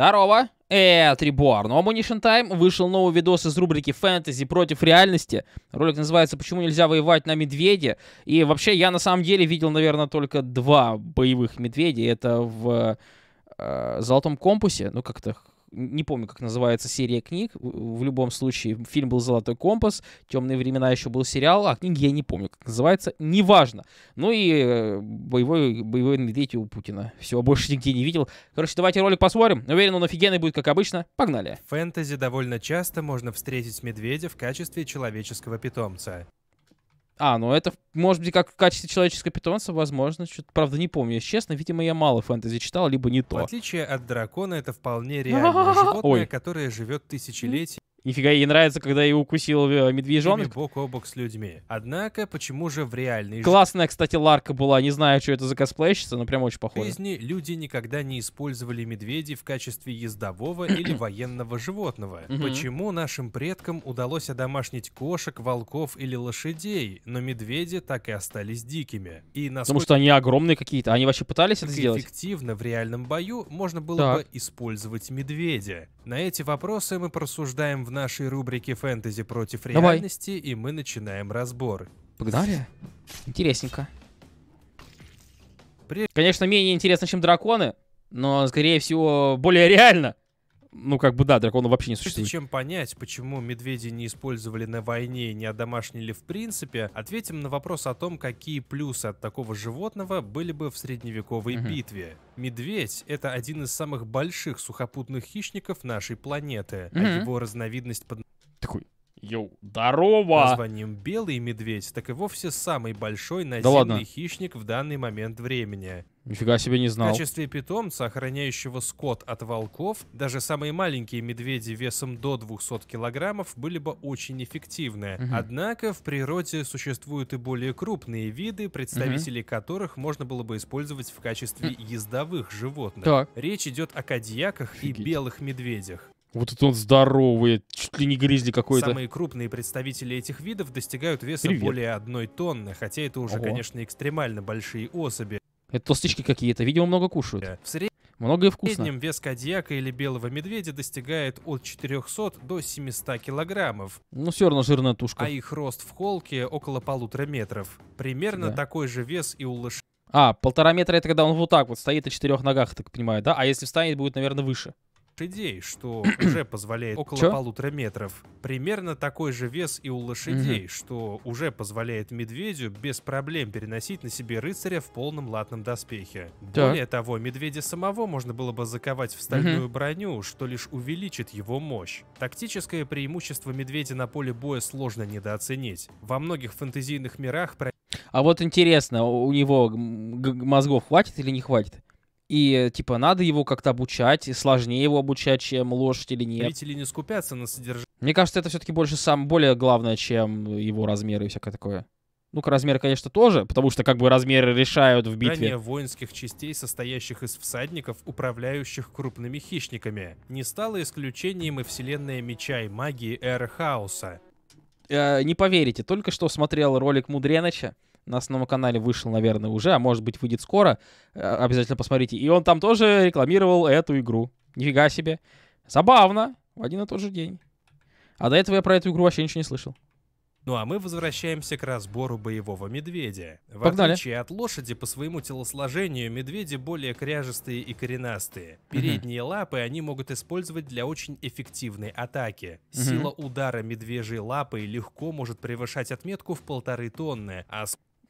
Здорово! Это Ну а Ammunition Time. Вышел новый видос из рубрики «Фэнтези против реальности». Ролик называется «Почему нельзя воевать на медведе?». И вообще, я на самом деле видел, наверное, только два боевых медведя. Это в э, Золотом Компасе, ну как-то не помню, как называется серия книг. В любом случае, фильм был «Золотой компас», «Темные времена» еще был сериал, а книги я не помню, как называется, неважно. Ну и э, боевой, боевой медведь у Путина. Все, больше нигде не видел. Короче, давайте ролик посмотрим. Уверен, он офигенный будет, как обычно. Погнали. В фэнтези довольно часто можно встретить медведя в качестве человеческого питомца. А, ну это, может быть, как в качестве человеческого питомца, возможно. Что-то, правда, не помню, если честно. Видимо, я мало фэнтези читал, либо не то. В отличие от дракона, это вполне реальное животное, которое живет тысячелетия Нифига ей нравится, когда ее укусил э, медвежонок. Или бок о бок с людьми. Однако, почему же в реальной Классная, кстати, ларка была. Не знаю, что это за косплейщица, но прям очень похоже. В жизни люди никогда не использовали медведей в качестве ездового или военного животного. почему нашим предкам удалось одомашнить кошек, волков или лошадей, но медведи так и остались дикими? И насколько... Потому что они огромные какие-то. Они вообще пытались это сделать? Эффективно в реальном бою можно было так. бы использовать медведя. На эти вопросы мы просуждаем в в нашей рубрике «Фэнтези против Давай. реальности», и мы начинаем разбор. Погнали. Интересненько. Конечно, менее интересно, чем драконы, но, скорее всего, более реально ну, как бы, да, дракона вообще не существует. Прежде чем понять, почему медведи не использовали на войне и не одомашнили в принципе, ответим на вопрос о том, какие плюсы от такого животного были бы в средневековой угу. битве. Медведь — это один из самых больших сухопутных хищников нашей планеты, угу. а его разновидность под... Такой Йоу, здорово! Названием «Белый медведь» так и вовсе самый большой наземный да хищник в данный момент времени. Нифига себе не знал. В качестве питомца, охраняющего скот от волков, даже самые маленькие медведи весом до 200 килограммов были бы очень эффективны. Угу. Однако в природе существуют и более крупные виды, представителей угу. которых можно было бы использовать в качестве ездовых животных. Так. Речь идет о кадьяках Офигеть. и белых медведях. Вот это он здоровый, чуть ли не гризли какой-то. Самые крупные представители этих видов достигают веса Привет. более одной тонны, хотя это уже, Ого. конечно, экстремально большие особи. Это толстячки какие-то, видимо, много кушают. В среднем много и вкусно. В среднем вес кадьяка или белого медведя достигает от 400 до 700 килограммов. Ну, все равно жирная тушка. А их рост в холке около полутора метров. Примерно да. такой же вес и у лошадей. А, полтора метра это когда он вот так вот стоит на четырех ногах, так понимаю, да? А если встанет, будет, наверное, выше лошадей, что уже позволяет около Чё? полутора метров. Примерно такой же вес и у лошадей, угу. что уже позволяет медведю без проблем переносить на себе рыцаря в полном латном доспехе. Так. Более того, медведя самого можно было бы заковать в стальную угу. броню, что лишь увеличит его мощь. Тактическое преимущество медведя на поле боя сложно недооценить. Во многих фэнтезийных мирах про а вот интересно, у него мозгов хватит или не хватит? и, типа, надо его как-то обучать, сложнее его обучать, чем лошадь или нет. Зрители не скупятся на содержание. Мне кажется, это все-таки больше сам более главное, чем его размеры и всякое такое. Ну-ка, размеры, конечно, тоже, потому что как бы размеры решают в битве. Ранее воинских частей, состоящих из всадников, управляющих крупными хищниками, не стало исключением и вселенная меча и магии Эры Хаоса. Э, не поверите, только что смотрел ролик Мудреныча, на основном канале вышел, наверное, уже, а может быть выйдет скоро. Э, обязательно посмотрите. И он там тоже рекламировал эту игру. Нифига себе. Забавно. В один и тот же день. А до этого я про эту игру вообще ничего не слышал. Ну а мы возвращаемся к разбору боевого медведя. В Погнали. отличие от лошади, по своему телосложению медведи более кряжестые и коренастые. Передние угу. лапы они могут использовать для очень эффективной атаки. Угу. Сила удара медвежьей лапой легко может превышать отметку в полторы тонны, а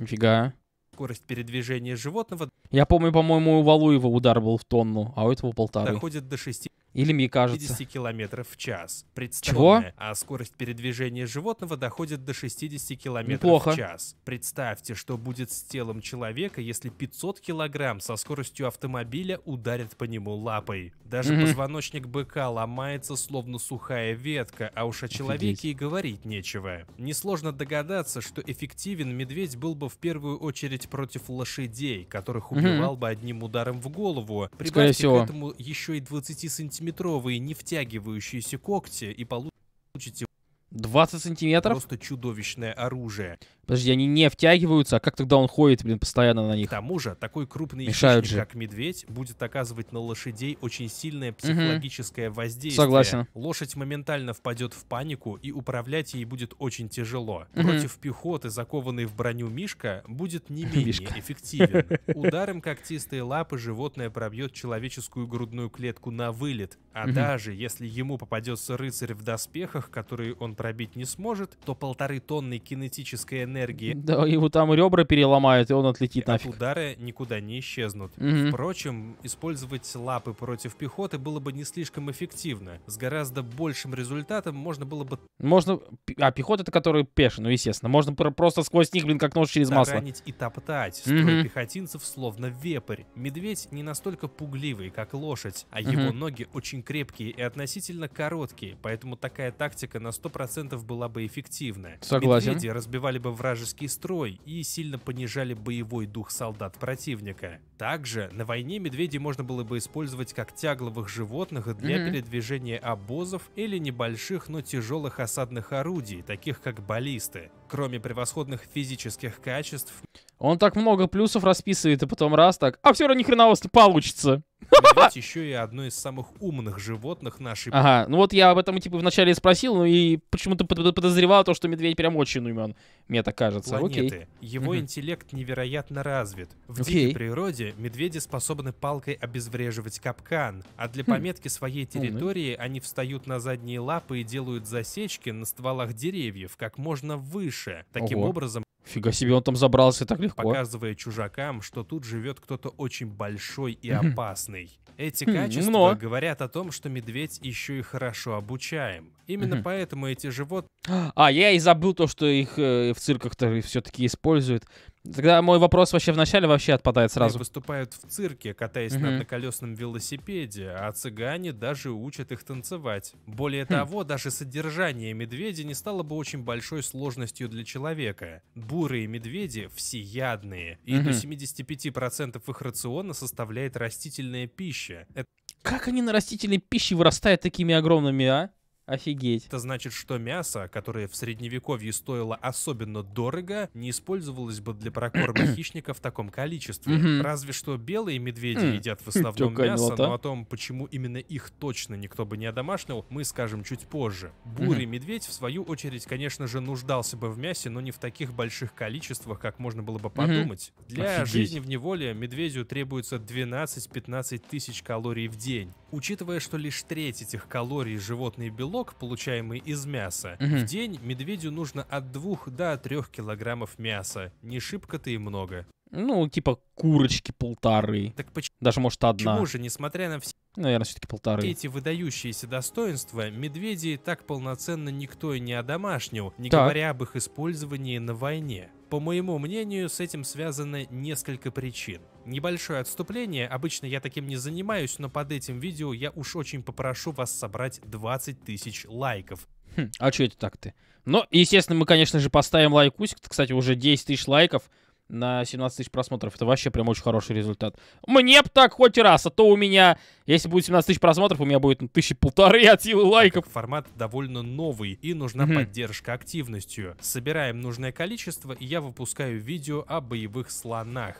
Нифига. Скорость передвижения животного. Я помню, по-моему, у Валуева удар был в тонну, а у этого полтора. Доходит до 6 или мне кажется. 50 километров в час. Представьте, а скорость передвижения животного доходит до 60 километров Неплохо. в час. Представьте, что будет с телом человека, если 500 килограмм со скоростью автомобиля ударят по нему лапой. Даже угу. позвоночник быка ломается, словно сухая ветка, а уж о человеке Офигеть. и говорить нечего. Несложно догадаться, что эффективен медведь был бы в первую очередь против лошадей, которых убивал угу. бы одним ударом в голову. Прибавьте к этому еще и 20 сантиметров 20-метровые не втягивающиеся когти и получите 20 сантиметров? Просто чудовищное оружие. Подожди, они не втягиваются, а как тогда он ходит, блин, постоянно на них? К тому же, такой крупный Мешают хищник, же. как медведь, будет оказывать на лошадей очень сильное психологическое угу. воздействие. Согласен. Лошадь моментально впадет в панику, и управлять ей будет очень тяжело. Угу. Против пехоты, закованной в броню Мишка, будет не менее Мишка. эффективен. Ударом когтистой лапы животное пробьет человеческую грудную клетку на вылет. А угу. даже если ему попадется рыцарь в доспехах, которые он пробить не сможет, то полторы тонны кинетической энергии энергии. Да, его там ребра переломают, и он отлетит нафиг. От удары никуда не исчезнут. Угу. Впрочем, использовать лапы против пехоты было бы не слишком эффективно. С гораздо большим результатом можно было бы... Можно... А пехота это которые пеши, ну естественно. Можно просто сквозь них, блин, как нож через масло. Таранить и топтать. Строй угу. пехотинцев словно вепрь. Медведь не настолько пугливый, как лошадь, а угу. его ноги очень крепкие и относительно короткие, поэтому такая тактика на 100% была бы эффективная Согласен. Медведи разбивали бы врагов вражеский строй и сильно понижали боевой дух солдат противника. Также на войне медведей можно было бы использовать как тягловых животных для угу. передвижения обозов или небольших, но тяжелых осадных орудий, таких как баллисты кроме превосходных физических качеств. Он так много плюсов расписывает, и потом раз так, а все равно ни хрена у вас не получится. Медведь еще и одно из самых умных животных нашей... Ага, ну вот я об этом типа вначале спросил, ну и почему-то подозревал то, что медведь прям очень умен, мне так кажется. Планеты. Окей. Его интеллект невероятно развит. В Окей. дикой природе медведи способны палкой обезвреживать капкан, а для хм. пометки своей территории они встают на задние лапы и делают засечки на стволах деревьев как можно выше выше. Таким Ого. образом... Фига себе, он там забрался так легко. А? Показывая чужакам, что тут живет кто-то очень большой и опасный. Эти хм, качества Но. говорят о том, что медведь еще и хорошо обучаем. Именно поэтому эти животные... А, я и забыл то, что их э, в цирках-то все-таки используют. Тогда мой вопрос вообще в начале вообще отпадает сразу. Они выступают в цирке, катаясь угу. на одноколесном велосипеде, а цыгане даже учат их танцевать. Более хм. того, даже содержание медведя не стало бы очень большой сложностью для человека. Бурые медведи всеядные, и угу. до 75% их рациона составляет растительная пища. Это... Как они на растительной пище вырастают такими огромными, а? Офигеть. Это значит, что мясо, которое в средневековье стоило особенно дорого, не использовалось бы для прокорма хищника в таком количестве. Разве что белые медведи едят в основном мясо, а? но о том, почему именно их точно никто бы не одомашнил, мы скажем чуть позже. Бурый медведь, в свою очередь, конечно же, нуждался бы в мясе, но не в таких больших количествах, как можно было бы подумать. Для Офигеть. жизни в неволе медведю требуется 12-15 тысяч калорий в день. Учитывая, что лишь треть этих калорий животные белок белок, получаемый из мяса, угу. в день медведю нужно от 2 до 3 килограммов мяса. Не шибко-то и много. Ну, типа курочки полторы. Так почему? Даже, может, одна. Почему же, несмотря на все... Наверное, все-таки полторы. Эти выдающиеся достоинства медведей так полноценно никто и не одомашнил, не так. говоря об их использовании на войне. По моему мнению, с этим связано несколько причин. Небольшое отступление, обычно я таким не занимаюсь, но под этим видео я уж очень попрошу вас собрать 20 тысяч лайков. Хм, а что это так ты? Ну, естественно, мы, конечно же, поставим лайкусик. Кстати, уже 10 тысяч лайков на 17 тысяч просмотров. Это вообще прям очень хороший результат. Мне б так хоть раз, а то у меня, если будет 17 тысяч просмотров, у меня будет ну, тысячи полторы от силы лайков. Формат довольно новый и нужна mm-hmm. поддержка активностью. Собираем нужное количество, и я выпускаю видео о боевых слонах.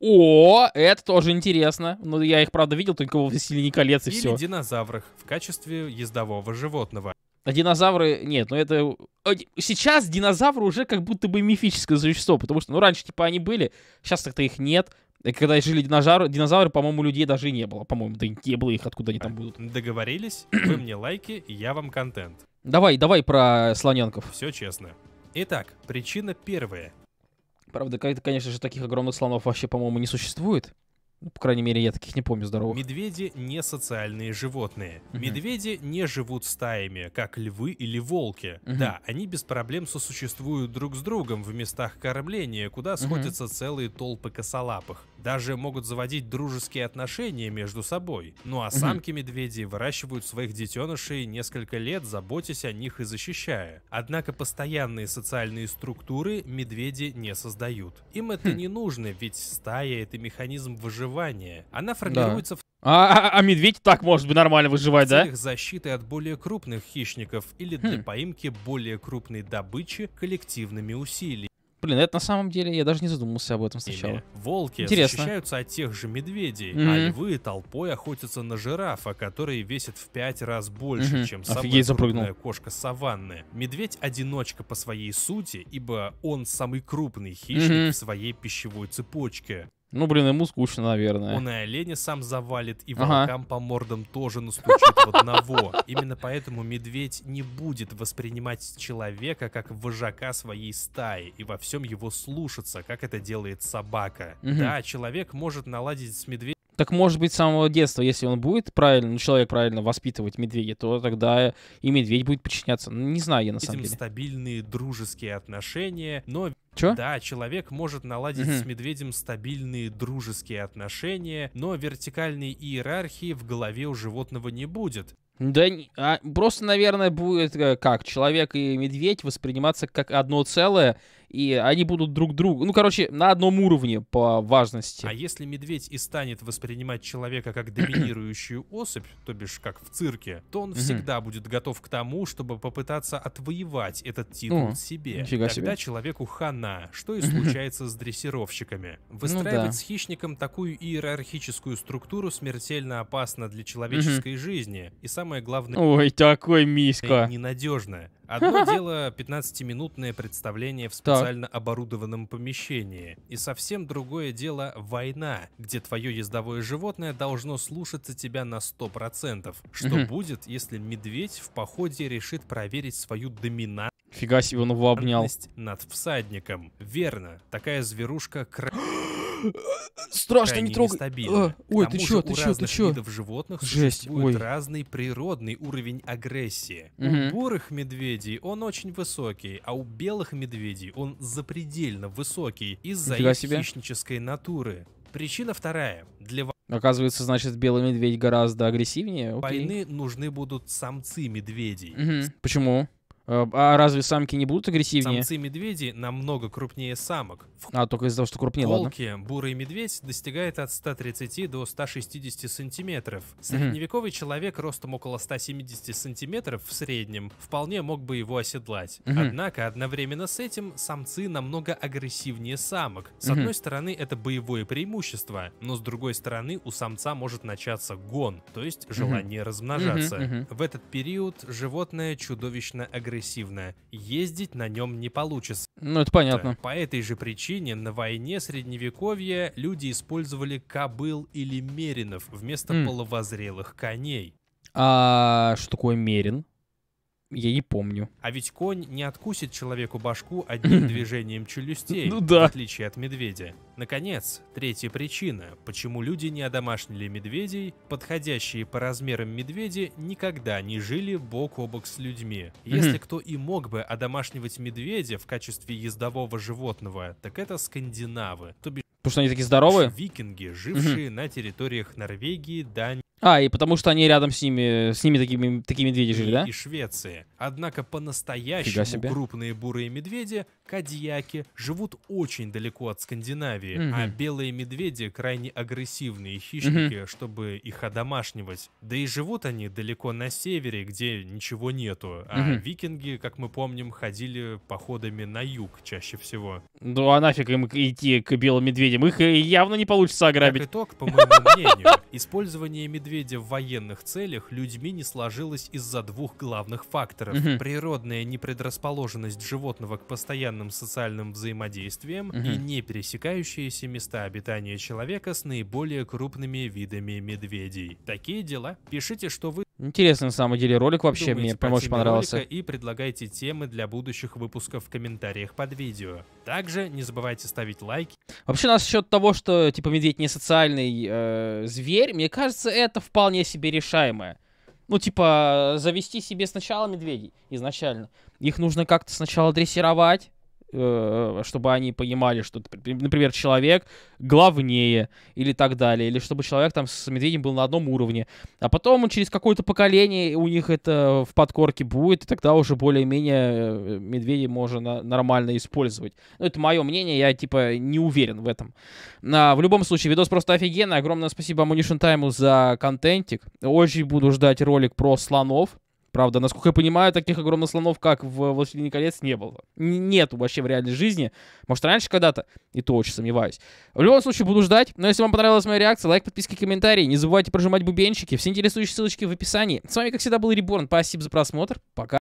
О, это тоже интересно. Но ну, я их, правда, видел только в «Властелине колец» и Или все. динозаврах в качестве ездового животного. А динозавры, нет, ну это... Сейчас динозавры уже как будто бы мифическое существо, потому что, ну, раньше, типа, они были, сейчас так-то их нет. И когда жили динозавры, динозавры, по-моему, людей даже не было, по-моему, да не было их, откуда они там будут. Договорились, вы мне лайки, я вам контент. Давай, давай про слоненков. Все честно. Итак, причина первая. Правда, конечно же, таких огромных слонов вообще, по-моему, не существует. Ну, по крайней мере, я таких не помню здоровых. Медведи не социальные животные. Угу. Медведи не живут стаями, как львы или волки. Угу. Да, они без проблем сосуществуют друг с другом в местах кормления, куда угу. сходятся целые толпы косолапых даже могут заводить дружеские отношения между собой. Ну а самки медведи выращивают своих детенышей несколько лет, заботясь о них и защищая. Однако постоянные социальные структуры медведи не создают. Им это хм. не нужно, ведь стая — это механизм выживания. Она формируется в а, а, а, а медведь так может быть нормально выживать, да? защиты от более крупных хищников или для хм. поимки более крупной добычи коллективными усилиями. Блин, это на самом деле, я даже не задумывался об этом сначала. Ими. Волки Интересно. защищаются от тех же медведей, mm-hmm. а львы толпой охотятся на жирафа, который весит в пять раз больше, mm-hmm. чем Офигеть, а самая крупная кошка саванны. Медведь одиночка по своей сути, ибо он самый крупный хищник mm-hmm. в своей пищевой цепочке. Ну, блин, ему скучно, наверное. Он и оленя сам завалит, и ага. по мордам тоже настучит в одного. Именно поэтому медведь не будет воспринимать человека как вожака своей стаи и во всем его слушаться, как это делает собака. Угу. Да, человек может наладить с медведем так может быть, с самого детства, если он будет правильно, ну, человек правильно воспитывать медведя, то тогда и медведь будет подчиняться. Ну, не знаю я на самом деле. стабильные дружеские отношения, но Чё? Да, человек может наладить угу. с медведем стабильные дружеские отношения, но вертикальной иерархии в голове у животного не будет. Да, а, просто, наверное, будет э, как человек и медведь восприниматься как одно целое, и они будут друг другу, ну, короче, на одном уровне по важности. А если медведь и станет воспринимать человека как доминирующую особь, то бишь как в цирке, то он всегда будет готов к тому, чтобы попытаться отвоевать этот титул О, себе. Тогда себе. человеку хана, что и случается с дрессировщиками. Ну Выстраивать ну, да. с хищником такую иерархическую структуру смертельно опасно для человеческой жизни. И самое главное... Ой, такой миска. Ненадежная. Одно дело 15-минутное представление в специально оборудованном помещении, и совсем другое дело война, где твое ездовое животное должно слушаться тебя на 100%. Что угу. будет, если медведь в походе решит проверить свою доминантность? Фига себе, он его обнял. Над всадником. Верно, такая зверушка... Кра... Страшно, Крайне не трогай. А, ой, ты чё, ты чё, ты чё? видов животных Жесть, ой. разный природный уровень агрессии. Угу. У бурых медведей он очень высокий, а у белых медведей он запредельно высокий из-за их себе. хищнической натуры. Причина вторая. Для Оказывается, значит, белый медведь гораздо агрессивнее. Окей. Войны нужны будут самцы медведей. Угу. Почему? Э, а разве самки не будут агрессивнее? Самцы медведи намного крупнее самок. А, только из-за того, что крупнее, Волки, ладно. бурый медведь достигает от 130 до 160 сантиметров. Средневековый mm человек ростом около 170 сантиметров в среднем вполне мог бы его оседлать. mm Однако одновременно с этим самцы намного агрессивнее самок. С mm одной стороны, это боевое преимущество, но с другой стороны, у самца может начаться гон, то есть желание mm размножаться. mm В этот период животное чудовищно агрессивно прогрессивная, ездить на нем не получится. Ну, это понятно. По этой же причине на войне средневековья люди использовали кобыл или меринов вместо mm. половозрелых коней. А что такое мерин? я не помню. А ведь конь не откусит человеку башку одним движением челюстей, ну да. в отличие от медведя. Наконец, третья причина, почему люди не одомашнили медведей, подходящие по размерам медведи никогда не жили бок о бок с людьми. Если кто и мог бы одомашнивать медведя в качестве ездового животного, так это скандинавы, то бишь Потому что они такие здоровые? Викинги, жившие на территориях Норвегии, Дании а, и потому что они рядом с ними, с ними такими, такие медведи жили, и, да? И Швеции. Однако по-настоящему крупные бурые медведи, кадьяки, живут очень далеко от Скандинавии, угу. а белые медведи крайне агрессивные хищники, угу. чтобы их одомашнивать. Да и живут они далеко на севере, где ничего нету, а угу. викинги, как мы помним, ходили походами на юг чаще всего. Ну а нафиг им идти к белым медведям? Их э, явно не получится ограбить. Как итог, по моему мнению, использование медведей медведя в военных целях людьми не сложилось из-за двух главных факторов. Угу. Природная непредрасположенность животного к постоянным социальным взаимодействиям угу. и не пересекающиеся места обитания человека с наиболее крупными видами медведей. Такие дела. Пишите, что вы Интересный на самом деле ролик вообще, Думайте мне прям очень понравился. И предлагайте темы для будущих выпусков в комментариях под видео. Также не забывайте ставить лайки. Вообще насчет того, что типа медведь не социальный э, зверь, мне кажется, это вполне себе решаемое. Ну типа завести себе сначала медведей изначально. Их нужно как-то сначала дрессировать, Э, чтобы они понимали, что, например, человек главнее или так далее, или чтобы человек там с медведем был на одном уровне. А потом через какое-то поколение у них это в подкорке будет, и тогда уже более-менее э, медведи можно нормально использовать. Ну, это мое мнение, я, типа, не уверен в этом. А, в любом случае, видос просто офигенный. Огромное спасибо Ammunition Time за контентик. Очень буду ждать ролик про слонов. Правда, насколько я понимаю, таких огромных слонов, как в «Властелине колец», не было. нет вообще в реальной жизни. Может, раньше когда-то? И то очень сомневаюсь. В любом случае, буду ждать. Но если вам понравилась моя реакция, лайк, подписки, комментарии. Не забывайте прожимать бубенчики. Все интересующие ссылочки в описании. С вами, как всегда, был Реборн. Спасибо за просмотр. Пока.